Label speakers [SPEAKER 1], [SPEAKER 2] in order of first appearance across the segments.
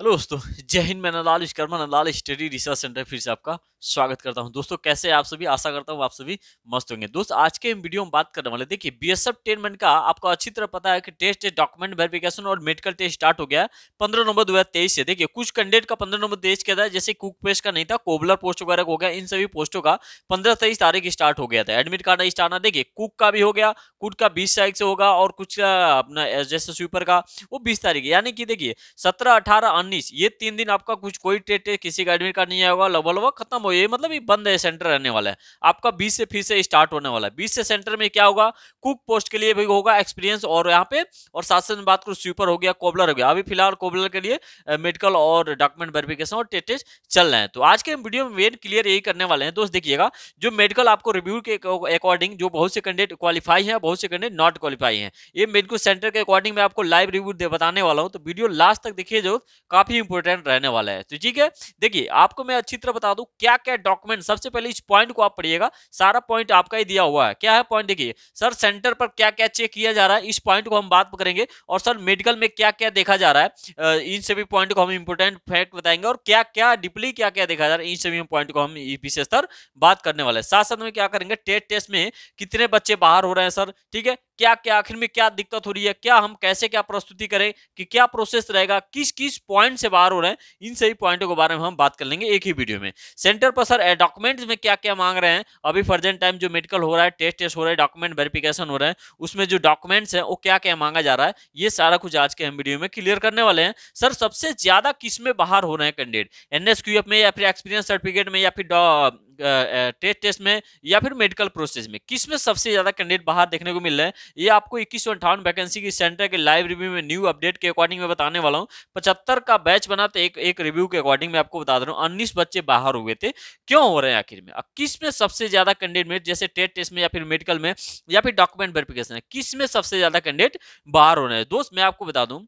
[SPEAKER 1] hello दोस्तों जय हिंद मैं नलाल विश्वकर्मा नलाल स्टडी रिसर्च सेंटर फिर से आपका स्वागत करता हूं दोस्तों कैसे आप सभी आशा करता हूं आप सभी मस्त होंगे दोस्त आज के वीडियो में बात करने वाले देखिए बी एस एफ टेनमेंट का आपको अच्छी तरह पता है कि टेस्ट डॉक्यूमेंट वेरिफिकेशन और मेडिकल टेस्ट स्टार्ट हो गया पंद्रह नवंबर दो से देखिए कुछ कैंडिडेट का पंद्रह नवंबर तेईस के था जैसे कुक पेस्ट का नहीं था कोबलर पोस्ट वगैरह हो गया इन सभी पोस्टों का पंद्रह तेईस तारीख स्टार्ट हो गया था एडमिट कार्ड स्टार्ट ना देखिए कुक का भी हो गया कुक का बीस तारीख से होगा और कुछ अपना जैसे स्वीपर का वो बीस तारीख यानी कि देखिए सत्रह अठारह उन्नीस ये तीन दिन आपका कुछ कोई टेस्ट किसी का एडमिट कार्ड नहीं आया होगा लगभग लगभग खत्म हो ये मतलब ये बंद है सेंटर रहने वाला है आपका बीस से फिर से स्टार्ट होने वाला है बीस से सेंटर में क्या होगा कुक पोस्ट के लिए भी होगा एक्सपीरियंस और यहाँ पे और साथ साथ बात करूँ स्वीपर हो गया कोबलर हो गया अभी फिलहाल कोबलर के लिए मेडिकल और डॉक्यूमेंट वेरिफिकेशन और टेटेज चल रहे हैं तो आज के वीडियो में मेन क्लियर यही करने वाले हैं दोस्त देखिएगा जो मेडिकल आपको रिव्यू के अकॉर्डिंग जो बहुत से कैंडिडेट क्वालिफाई है बहुत से कैंडिडेट नॉट क्वालिफाई है ये मेडिकल सेंटर के अकॉर्डिंग में आपको लाइव रिव्यू बताने वाला हूँ तो वीडियो लास्ट तक देखिए जो काफी इंपोर्टेंट रहने वाला है तो ठीक है देखिए आपको मैं अच्छी तरह बता दू क्या क्या डॉक्यूमेंट सबसे पहले इस पॉइंट को आप पढ़िएगा सारा पॉइंट आपका ही दिया हुआ है क्या है पॉइंट देखिए सर सेंटर पर क्या क्या चेक किया जा रहा है इस पॉइंट को हम बात करेंगे और सर मेडिकल में क्या क्या देखा जा रहा है इन सभी पॉइंट को हम इंपोर्टेंट फैक्ट बताएंगे और क्या क्या डिपली क्या क्या देखा जा रहा है इन सभी पॉइंट को हम विशेषतर बात करने वाले साथ साथ में क्या करेंगे टेट टेस्ट में कितने बच्चे बाहर हो रहे हैं सर ठीक है क्या क्या आखिर में क्या दिक्कत हो रही है क्या हम कैसे क्या प्रस्तुति करें कि क्या प्रोसेस रहेगा किस किस पॉइंट से बाहर हो रहे हैं इन सभी पॉइंटों के बारे में हम बात कर लेंगे एक ही वीडियो में सेंटर पर सर डॉक्यूमेंट्स में क्या क्या मांग रहे हैं अभी फर्जेंट टाइम जो मेडिकल हो रहा है टेस्ट टेस्ट हो रहा है डॉक्यूमेंट वेरिफिकेशन हो रहा है उसमें जो डॉक्यूमेंट्स है वो क्या क्या मांगा जा रहा है ये सारा कुछ आज के हम वीडियो में क्लियर करने वाले हैं सर सबसे ज्यादा किस में बाहर हो रहे हैं कैंडिडेट एन में या फिर एक्सपीरियंस सर्टिफिकेट में या फिर टेस्ट टेस्ट में या फिर मेडिकल प्रोसेस में किस में सबसे ज़्यादा कैंडिडेट बाहर देखने को मिल रहे हैं ये आपको इक्कीस सौ अंठावन वैकेंसी की सेंटर के लाइव रिव्यू में न्यू अपडेट के अकॉर्डिंग में बताने वाला हूँ पचहत्तर का बैच बना था तो एक एक रिव्यू के अकॉर्डिंग में आपको बता दे रहा हूँ उन्नीस बच्चे बाहर हुए थे क्यों हो रहे हैं आखिर में किस में सबसे ज़्यादा कैंडिडेट जैसे टेट टेस्ट में या फिर मेडिकल में या फिर डॉक्यूमेंट वेरिफिकेशन है किस में सबसे ज़्यादा कैंडिडेट बाहर हो रहे हैं दोस्त मैं आपको बता दूँ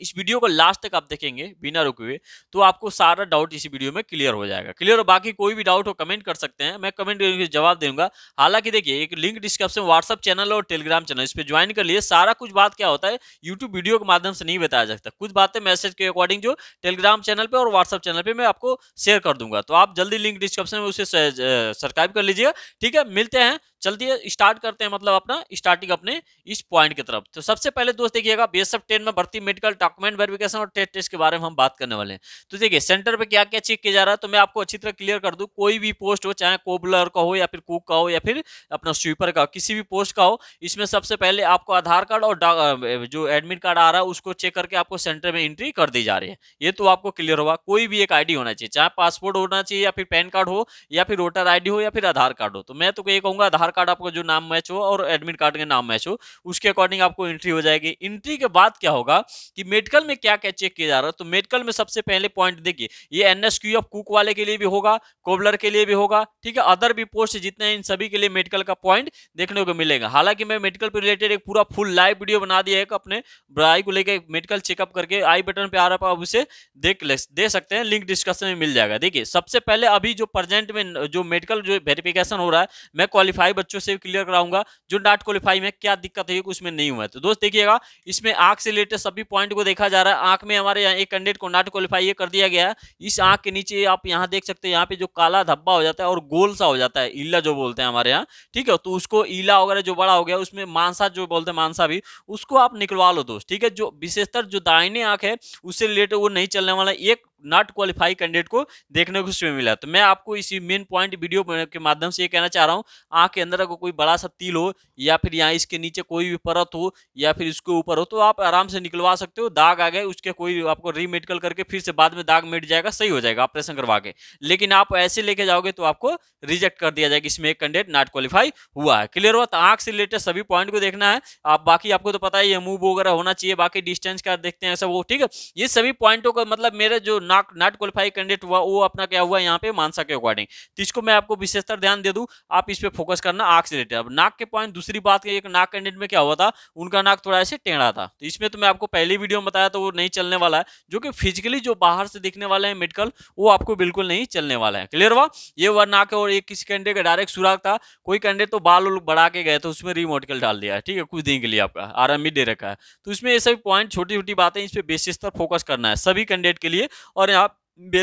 [SPEAKER 1] इस वीडियो को लास्ट तक आप देखेंगे बिना रुके हुए तो आपको सारा डाउट इसी वीडियो में क्लियर हो जाएगा क्लियर हो बाकी कोई भी डाउट हो कमेंट कर सकते हैं मैं कमेंट करके जवाब दूंगा हालांकि देखिए एक लिंक डिस्क्रिप्शन व्हाट्सअप चैनल और टेलीग्राम चैनल इस पर ज्वाइन कर लिए सारा कुछ बात क्या होता है यूट्यूब वीडियो के माध्यम से नहीं बताया जा सकता कुछ बातें मैसेज के अकॉर्डिंग जो टेलीग्राम चैनल पर और व्हाट्सअप चैनल पर मैं आपको शेयर कर दूंगा तो आप जल्दी लिंक डिस्क्रिप्शन में उसे सब्सक्राइब कर लीजिएगा ठीक है मिलते हैं चलती है स्टार्ट करते हैं मतलब अपना स्टार्टिंग अपने इस पॉइंट की तरफ तो सबसे पहले दोस्त देखिएगा बी एस में भर्ती मेडिकल डॉक्यूमेंट वेरिफिकेशन और टेस्ट टेस्ट के बारे में हम बात करने वाले हैं तो देखिए सेंटर पे क्या क्या चेक किया जा रहा है तो मैं आपको अच्छी तरह क्लियर कर दूँ कोई भी पोस्ट हो चाहे कोबलर का हो या फिर कुक का हो या फिर अपना स्वीपर का किसी भी पोस्ट का हो इसमें सबसे पहले आपको आधार कार्ड और जो एडमिट कार्ड आ रहा है उसको चेक करके आपको सेंटर में एंट्री कर दी जा रही है ये तो आपको क्लियर हुआ कोई भी एक आई होना चाहिए चाहे पासपोर्ट होना चाहिए या फिर पैन कार्ड हो या फिर वोटर आई हो या फिर आधार कार्ड हो तो मैं तो ये कहूँगा आधार कार्ड आपका जो नाम मैच हो और एडमिट कार्ड का नाम मैच हो उसके अकॉर्डिंग आपको एंट्री हो जाएगी एंट्री के बाद क्या होगा कि मेडिकल में क्या क्या चेक किया जा रहा है तो मेडिकल में सबसे पहले पॉइंट देखिए ये N S Q F cook वाले के लिए भी होगा कोबलर के लिए भी होगा ठीक है अदर भी पोस्ट जितने इन सभी के लिए मेडिकल का पॉइंट देखने को मिलेगा हालांकि मैं मेडिकल पर रिलेटेड एक पूरा फुल लाइव वीडियो बना दिया है अपने आई को लेकर मेडिकल चेकअप करके आई बटन पर आ रहा आप उसे देख ले दे सकते हैं लिंक डिस्कशन में मिल जाएगा देखिए सबसे पहले अभी जो प्रेजेंट में जो मेडिकल जो वेरिफिकेशन हो रहा है मैं क्वालिफाई बच्चों से क्लियर कराऊंगा जो नॉट क्वालिफाई में क्या दिक्कत है उसमें नहीं हुआ है तो दोस्त देखिएगा इसमें आंख से रिलेटेड सभी पॉइंट को देखा जा रहा है आंख में हमारे यहाँ एक कैंडिडेट को नॉट क्वालिफाई कर दिया गया है इस आंख के नीचे आप यहाँ देख सकते हैं यहाँ पे जो काला धब्बा हो जाता है और गोल सा हो जाता है ईला जो बोलते हैं हमारे यहाँ ठीक है तो उसको ईला वगैरह जो बड़ा हो गया उसमें मानसा जो बोलते हैं मानसा भी उसको आप निकलवा लो दोस्त ठीक है जो विशेषतर जो दाइने आंख है उससे रिलेटेड वो नहीं चलने वाला एक नॉट क्वालिफाई कैंडिडेट को देखने को इसमें मिला तो मैं आपको इसी मेन पॉइंट वीडियो के माध्यम से ये कहना चाह रहा हूँ आँख के अंदर अगर कोई बड़ा सा तिल हो या फिर यहाँ इसके नीचे कोई भी परत हो या फिर इसके ऊपर हो तो आप आराम से निकलवा सकते हो दाग आ गए उसके कोई आपको रीमेडिकल करके फिर से बाद में दाग मिट जाएगा सही हो जाएगा ऑपरेशन करवा के लेकिन आप ऐसे लेके जाओगे तो आपको रिजेक्ट कर दिया जाएगा इसमें एक कैंडिडेट नॉट क्वालिफाई हुआ है क्लियर हुआ तो आँख से रिलेटेड सभी पॉइंट को देखना है आप बाकी आपको तो पता ही है मूव वगैरह होना चाहिए बाकी डिस्टेंस का देखते हैं सब वो ठीक है ये सभी पॉइंटों का मतलब मेरे जो नॉट नॉट क्वालिफाई कैंडिडेट हुआ वो अपना क्या हुआ यहाँ पे मानसा के अकॉर्डिंग तो इसको मैं आपको विशेषतर ध्यान दे दूँ आप इस पर फोकस करना आग से रिलेटेड अब नाक के पॉइंट दूसरी बात एक नाक कैंडिडेट में क्या हुआ था उनका नाक थोड़ा ऐसे टेढ़ा था तो इसमें तो मैं आपको पहली वीडियो में बताया तो वो नहीं चलने वाला है जो कि फिजिकली जो बाहर से दिखने वाले हैं मेडिकल वो आपको बिल्कुल नहीं चलने वाला है क्लियर हुआ ये वह नाक और एक किसी कैंडिडेट का डायरेक्ट सुराग था कोई कैंडिडेट तो बाल बढ़ा के गए तो उसमें रिमोटिकल डाल दिया ठीक है कुछ दिन के लिए आपका आराम भी दे रखा है तो इसमें ये सभी पॉइंट छोटी छोटी बातें इस पर बेसिस पर फोकस करना है सभी कैंडिडेट के लिए और और यहाँ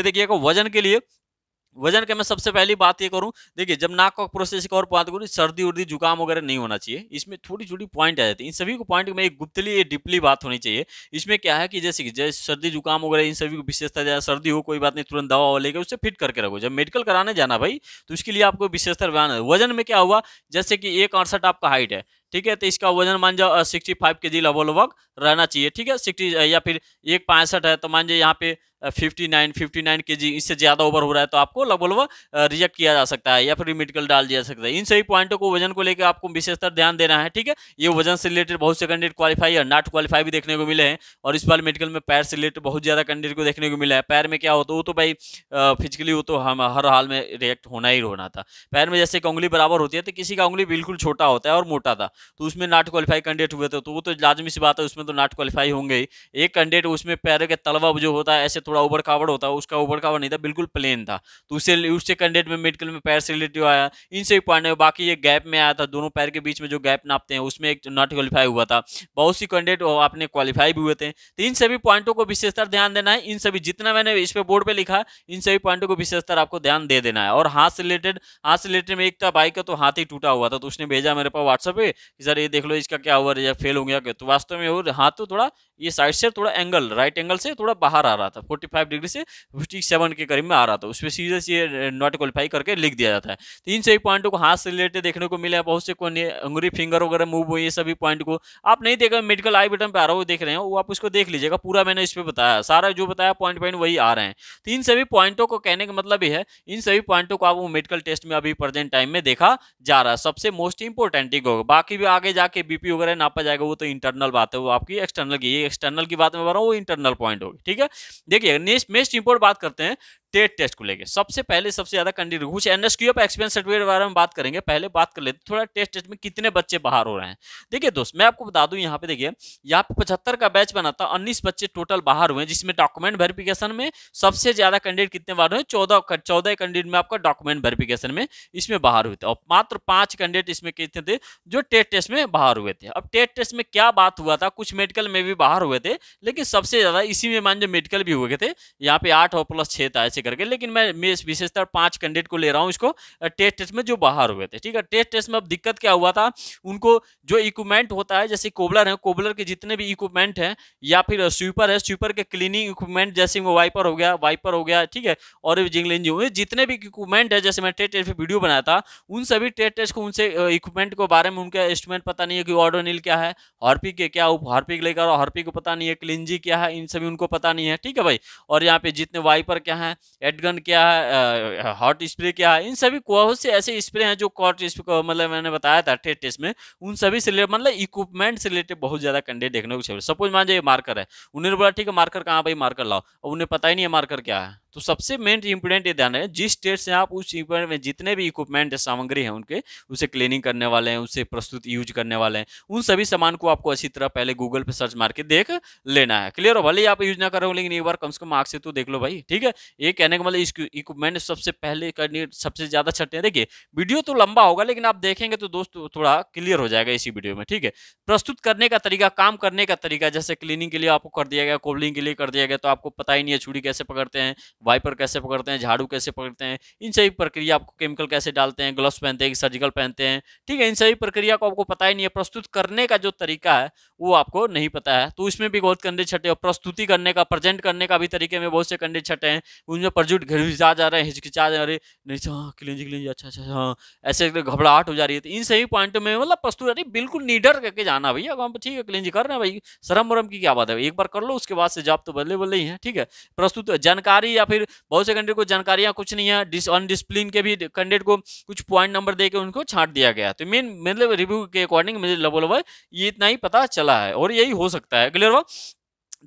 [SPEAKER 1] देखिए वजन के लिए वजन के मैं सबसे पहली बात ये करूं देखिए जब नाक का प्रोसेस की और बात करूँ सर्दी उर्दी जुकाम वगैरह नहीं होना चाहिए इसमें थोड़ी छोटी पॉइंट आ जाती है इन सभी को पॉइंट में एक गुप्तली या डिपली बात होनी चाहिए इसमें क्या है कि जैसे कि जैसे सर्दी जुकाम वगैरह इन सभी को विशेषता जाए सर्दी हो कोई बात नहीं तुरंत दवा वाले लेकर उससे फिट करके रखो जब मेडिकल कराने जाना भाई तो उसके लिए आपको विशेषता बयान वजन में क्या हुआ जैसे कि एक आपका हाइट है ठीक है तो इसका वजन मान जाओ सिक्सटी फाइव के जी लगभग रहना चाहिए ठीक है सिक्सटी या फिर एक पैंसठ है तो मान जाए यहाँ पे फिफ्टी नाइन फिफ्टी नाइन के जी इससे ज़्यादा ओवर हो रहा है तो आपको लगभग रिजेक्ट किया जा सकता है या फिर मेडिकल डाल दिया जा सकता है इन सभी पॉइंटों को वजन को लेकर आपको विशेषतर ध्यान देना है ठीक है ये वजन से रिलेटेड बहुत से कैंडिडेट क्वालिफाई और नॉट क्वालिफाई भी देखने को मिले हैं और इस बार मेडिकल में पैर से रिलेटेड बहुत ज़्यादा कैंडिडेट को देखने को मिला है पैर में क्या होता तो वो तो भाई फिजिकली वो तो हम हर हाल में रिएक्ट होना ही होना था पैर में जैसे एक उंगली बराबर होती है तो किसी का उंगली बिल्कुल छोटा होता है और मोटा था तो उसमें नॉट क्वालिफाई कैंडिडेट हुए थे तो वो तो लाजमी सी बात है उसमें तो नॉट क्वालिफाई होंगे ही एक कैंडिडेट उसमें पैर के तलवा जो होता है ऐसे थोड़ा ऊबर कावड़ होता है उसका ऊबर कावड़ नहीं था बिल्कुल प्लेन था तो उससे उससे कैंडिडेट में मेडिकल में पैर से रिलेटिव आया इनसे भी पॉइंट बाकी ये गैप में आया था दोनों पैर के बीच में जो गैप नापते हैं उसमें एक नॉट क्वालिफाई हुआ था बहुत सी कैंडिडेट आपने क्वालिफाई भी हुए थे तो इन सभी पॉइंटों को विशेषतर ध्यान देना है इन सभी जितना मैंने इस पर बोर्ड पर लिखा इन सभी पॉइंटों को विशेषतर आपको ध्यान दे देना है और हाथ से रिलेटेड हाथ से रिलेटेड में एक था बाइक का तो हाथ ही टूटा हुआ था तो उसने भेजा मेरे पास व्हाट्सएप पे कि सर ये देख लो इसका क्या हुआ या फेल हो गया तो वास्तव में वो हाथ तो थोड़ा ये साइड से थोड़ा एंगल राइट एंगल से थोड़ा बाहर आ रहा था फोर्टी फाइव डिग्री से फिफ्टी सेवन के करीब में आ रहा था उसमें सीधे से नॉट क्वालिफाई करके लिख दिया जाता है तो इन सभी पॉइंटों को हाथ से रिलेटेड देखने को मिला बहुत से कोई अंगुरी फिंगर वगैरह मूव हुए ये सभी पॉइंट को आप नहीं देखा मेडिकल आई बटन पर आ रहा हो देख रहे हो वो आप उसको देख लीजिएगा पूरा मैंने इस पर बताया सारा जो बताया पॉइंट पॉइंट वही आ रहे हैं तो इन सभी पॉइंटों को कहने का मतलब ये है इन सभी पॉइंटों को आप मेडिकल टेस्ट में अभी प्रेजेंट टाइम में देखा जा रहा है सबसे मोस्ट इंपॉर्टेंट होगा बाकी भी आगे जाके बीपी वगैरह नापा जाएगा वो तो इंटरनल बात है वो आपकी एक्सटर्नल की एक्सटर्नल की बात मैं बता रहा हूँ वो इंटरनल पॉइंट होगी ठीक है देखिए नेक्स्ट मेस्ट इंपोर्ट बात करते हैं टेट टेस्ट को लेकर सबसे पहले सबसे ज्यादा कैंडिडेट कुछ एनएसक्यू पे एक्सपीरियंस सर्टिफिकेट के बारे में बात करेंगे पहले बात कर लेते थोड़ा टेस्ट टेस्ट में कितने बच्चे बाहर हो रहे हैं देखिए दोस्त मैं आपको बता दूं यहाँ पे देखिए यहाँ पे पचहत्तर का बैच बना था उन्नीस बच्चे टोटल बाहर हुए जिसमें डॉक्यूमेंट वेरिफिकेशन में सबसे ज्यादा कैंडिडेट कितने बाहर हुए चौदह चौदह कैंडिडेट में आपका डॉक्यूमेंट वेरिफिकेशन में इसमें बाहर हुए थे और मात्र पांच कैंडिडेट इसमें कितने थे जो टेट टेस्ट में बाहर हुए थे अब टेट टेस्ट में क्या बात हुआ था कुछ मेडिकल में भी बाहर हुए थे लेकिन सबसे ज्यादा इसी में मान जो मेडिकल भी हुए थे यहाँ पे आठ और प्लस छह था ऐसे करके लेकिन मैं मैं विशेषतः पांच कैंडिडेट को ले रहा हूँ इसको टेस्ट टेस्ट में जो बाहर हुए थे ठीक है टेस्ट टेस्ट में अब दिक्कत क्या हुआ था उनको जो इक्विपमेंट होता है जैसे कोबलर है कोबलर के जितने भी इक्विपमेंट हैं या फिर स्वीपर है स्वीपर के क्लीनिंग इक्विपमेंट जैसे वो वाइपर हो गया वाइपर हो गया ठीक है और जिंगलिन जी जितने भी इक्विपमेंट है जैसे मैं टेस्ट टेस्ट पर वीडियो बनाया था उन सभी टेस्ट टेस्ट को उनसे इक्विपमेंट के बारे में उनका एस्टिमेट पता नहीं है कि ऑर्डर नील क्या है हॉर्पी के क्या हॉर्पिक लेकर हॉर्पी को पता नहीं है क्लिनजी क्या है इन सभी उनको पता नहीं है ठीक है भाई और यहाँ पे जितने वाइपर क्या है एडगन क्या है हॉट स्प्रे क्या है इन सभी बहुत से ऐसे स्प्रे हैं जो कॉट स्प्रे मतलब मैंने बताया था टेस्ट टेस्ट में उन सभी से रिलेटेड मतलब इक्विपमेंट से रिलेटेड बहुत ज्यादा कंटेंट देखने को सपोज मान जाए मार्कर है उन्होंने बोला ठीक है मार्कर कहाँ भाई मार्कर लाओ और उन्हें पता ही नहीं है मार्कर क्या है तो सबसे मेन इंपोर्टेंट ये ध्यान है जिस स्टेट से आप उस इम्पोर्टेंट में जितने भी इक्विपमेंट सामग्री है उनके उसे क्लीनिंग करने वाले हैं उसे प्रस्तुत यूज करने वाले हैं उन सभी सामान को आपको अच्छी तरह पहले गूगल पे सर्च मार के देख लेना है क्लियर हो भले ही आप यूज ना करो लेकिन एक बार कम से कम आग से तो देख लो भाई ठीक है ये कहने का मतलब इक्विपमेंट सबसे पहले करनी सबसे ज्यादा छठे देखिए वीडियो तो लंबा होगा लेकिन आप देखेंगे तो दोस्त तो थोड़ा क्लियर हो जाएगा इसी वीडियो में ठीक है प्रस्तुत करने का तरीका काम करने का तरीका जैसे क्लीनिंग के लिए आपको कर दिया गया कोबलिंग के लिए कर दिया गया तो आपको पता ही नहीं है छुरी कैसे पकड़ते हैं वाइपर कैसे पकड़ते हैं झाड़ू कैसे पकड़ते हैं इन सभी प्रक्रिया आपको केमिकल कैसे डालते हैं ग्लव्स पहनते हैं सर्जिकल पहनते हैं ठीक है इन सभी प्रक्रिया को आपको पता ही नहीं है प्रस्तुत करने का जो तरीका है वो आपको नहीं पता है तो इसमें भी बहुत कंडे छठे और प्रस्तुति करने का प्रेजेंट करने का भी तरीके में बहुत से कंडे छठे हैं उनमें प्रजुट घिरझा जा रहे हैं हिचकिचा जा रहे नहीं तो हाँ क्लीन जी क्लिन अच्छा अच्छा हाँ ऐसे घबराहट हो जा रही है तो इन सभी पॉइंट में मतलब प्रस्तुत अरे बिल्कुल नीडर करके जाना भैया हम ठीक है क्लिन जी कर रहे हैं भाई शरम वरम की क्या बात है एक बार कर लो उसके बाद से जॉब तो बदले बदले ही है ठीक है प्रस्तुत जानकारी या फिर बहुत से कैंडिडेट को जानकारियाँ कुछ नहीं है डिस अनडिसप्लिन के भी कैंडिडेट को कुछ पॉइंट नंबर दे के उनको छांट दिया गया तो मेन मतलब रिव्यू के अकॉर्डिंग मुझे लबो लबा ये इतना ही पता चला है और यही हो सकता है क्लियर हुआ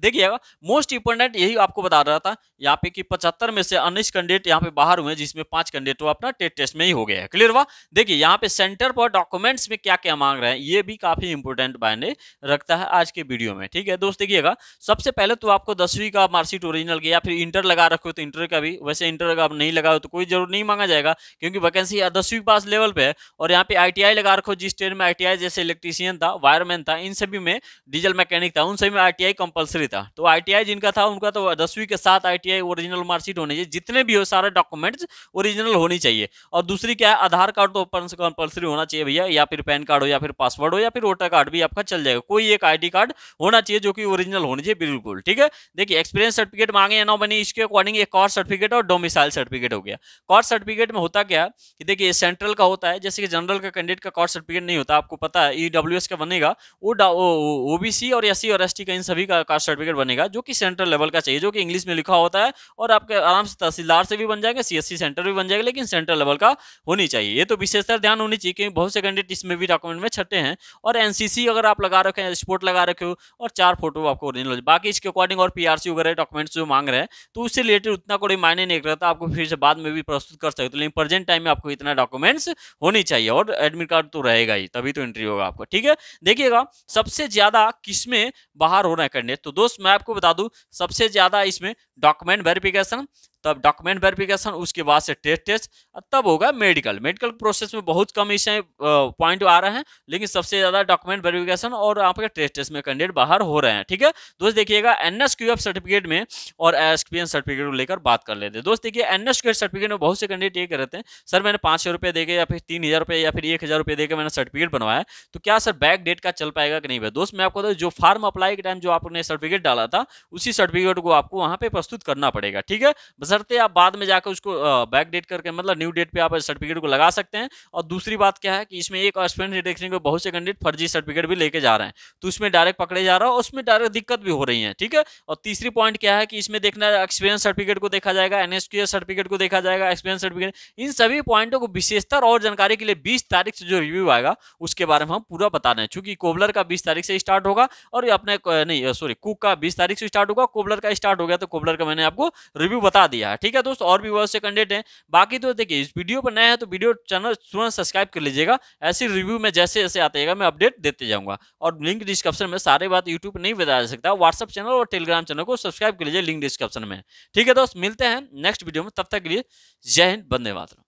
[SPEAKER 1] देखिएगा मोस्ट इंपोर्टेंट यही आपको बता रहा था यहाँ पे कि 75 में से उन्नीस कैंडिडेट यहाँ पे बाहर हुए जिसमें पांच कैंडिडेट वो अपना टेट टेस्ट में ही हो गया है क्लियर हुआ देखिए यहाँ पे सेंटर पर डॉक्यूमेंट्स में क्या क्या मांग रहे हैं ये भी काफी इंपोर्टेंट मायने रखता है आज के वीडियो में ठीक है दोस्त देखिएगा सबसे पहले तो आपको दसवीं का मार्कशीट ओरिजिनल या फिर इंटर लगा रखे हो तो इंटर का भी वैसे इंटर का नहीं लगा हो तो कोई जरूर नहीं मांगा जाएगा क्योंकि वैकेंसी दसवीं पास लेवल पे है और यहाँ पे आई लगा रखो जिस ट्रेन में आई जैसे इलेक्ट्रीशियन था वायरमैन था इन सभी में डीजल मैकेनिक था उन सभी में आई कंपल्सरी नौकरी था तो आईटीआई जिनका था उनका तो दसवीं के साथ आईटीआई ओरिजिनल मार्कशीट होनी चाहिए जितने भी हो सारे डॉक्यूमेंट्स ओरिजिनल होनी चाहिए और दूसरी क्या है आधार कार्ड तो ऊपर से कंपल्सरी होना चाहिए भैया या फिर पैन कार्ड हो या फिर पासवर्ड हो या फिर वोटर कार्ड भी आपका चल जाएगा कोई एक आई कार्ड होना चाहिए जो कि ओरिजिनल होनी चाहिए बिल्कुल ठीक है देखिए एक्सपीरियंस सर्टिफिकेट मांगे या ना बने इसके अकॉर्डिंग एक कॉर्स सर्टिफिकेट और डोमिसाइल सर्टिफिकेट हो गया कॉर्स सर्टिफिकेट में होता क्या कि देखिए सेंट्रल का होता है जैसे कि जनरल का कैंडिडेट का कॉर्स सर्टिफिकेट नहीं होता आपको पता है ईडब्ल्यू e का बनेगा वो ओबीसी और एस और एस का इन सभी का कॉर्स सर्टिफिकेट बनेगा जो कि सेंट्रल लेवल का चाहिए जो कि इंग्लिश में लिखा होता है और आपके आराम से तहसीलदार से भी बन जाएगा सीएससी सेंटर भी बन जाएगा लेकिन सेंट्रल लेवल का होनी चाहिए ये तो विशेषता ध्यान होनी चाहिए क्योंकि बहुत से कैंडिडेट इसमें भी डॉक्यूमेंट में छठे हैं और एनसीसी अगर आप लगा रखे हैं स्पोर्ट लगा रखे हो और चार फोटो आपको ओरिजिनल बाकी इसके अकॉर्डिंग और पीआरसी वगैरह डॉक्यूमेंट्स जो मांग रहे हैं तो उससे रिलेटेड उतना कोई मायने नहीं रहता आपको फिर से बाद में भी प्रस्तुत कर सकते हो लेकिन प्रेजेंट टाइम में आपको इतना डॉक्यूमेंट्स होनी चाहिए और एडमिट कार्ड तो रहेगा ही तभी तो एंट्री होगा आपको ठीक है देखिएगा सबसे ज्यादा किसमें बाहर हो रहा है कैंडिडेट तो दो दोस्त मैं आपको बता दूं सबसे ज़्यादा इसमें डॉक्यूमेंट वेरिफिकेशन तब डॉक्यूमेंट वेरिफिकेशन उसके बाद से टेस्ट टेस्ट तब होगा मेडिकल मेडिकल प्रोसेस में बहुत कम इसे पॉइंट आ रहे हैं लेकिन सबसे ज़्यादा डॉक्यूमेंट वेरिफिकेशन और आपके टेस्ट टेस्ट में कैंडिडेट बाहर हो रहे हैं ठीक है दोस्त देखिएगा एन सर्टिफिकेट में और एक्सपीरियंस सर्टिफिकेट को लेकर बात कर लेते हैं दोस्त देखिए एन सर्टिफिकेट में बहुत से कैंडिडेट ये रहे हैं सर मैंने पाँच सौ रुपये देके या फिर तीन हज़ार रुपये या फिर एक हज़ार रुपये देकर मैंने सर्टिफिकेट बनवाया तो क्या सर बैक डेट का चल पाएगा कि नहीं भाई दोस्त मैं आपको जो फार्म अप्लाई के टाइम जो आपने सर्टिफिकेट डाला था उसी सर्टिफिकेट को आपको वहाँ पे प्रस्तुत करना पड़ेगा ठीक है बस बशर्ते आप बाद में जाकर उसको बैक डेट करके मतलब न्यू डेट पे आप सर्टिफिकेट को लगा सकते हैं और दूसरी बात क्या है कि इसमें एक स्टूडेंट देखने को बहुत से कैंडिडेट फर्जी सर्टिफिकेट भी लेके जा रहे हैं तो उसमें डायरेक्ट पकड़े जा रहा है उसमें डायरेक्ट दिक्कत भी हो रही है ठीक है और तीसरी पॉइंट क्या है कि इसमें देखना एक्सपीरियंस सर्टिफिकेट को देखा जाएगा एनएसक्यूएस सर्टिफिकेट को देखा जाएगा एक्सपीरियंस सर्टिफिकेट इन सभी पॉइंटों को विशेषतर और जानकारी के लिए बीस तारीख से जो रिव्यू आएगा उसके बारे में हम पूरा बता रहे चूंकि कोबलर का बीस तारीख से स्टार्ट होगा और अपने नहीं सॉरी कुक का बीस तारीख से स्टार्ट होगा कोबलर का स्टार्ट हो गया तो कोबलर का मैंने आपको रिव्यू बता दिया दिया है ठीक है दोस्तों और भी बहुत से कंटेंट हैं बाकी तो देखिए इस वीडियो पर नया है तो वीडियो चैनल तुरंत सब्सक्राइब कर लीजिएगा ऐसी रिव्यू में जैसे जैसे आते जाएगा मैं अपडेट देते जाऊंगा और लिंक डिस्क्रिप्शन में सारे बात यूट्यूब नहीं बता जा सकता व्हाट्सअप चैनल और टेलीग्राम चैनल को सब्सक्राइब कर लीजिए लिंक डिस्क्रिप्शन में ठीक है दोस्त मिलते हैं नेक्स्ट वीडियो में तब तक के लिए जय हिंद बंदे मातरम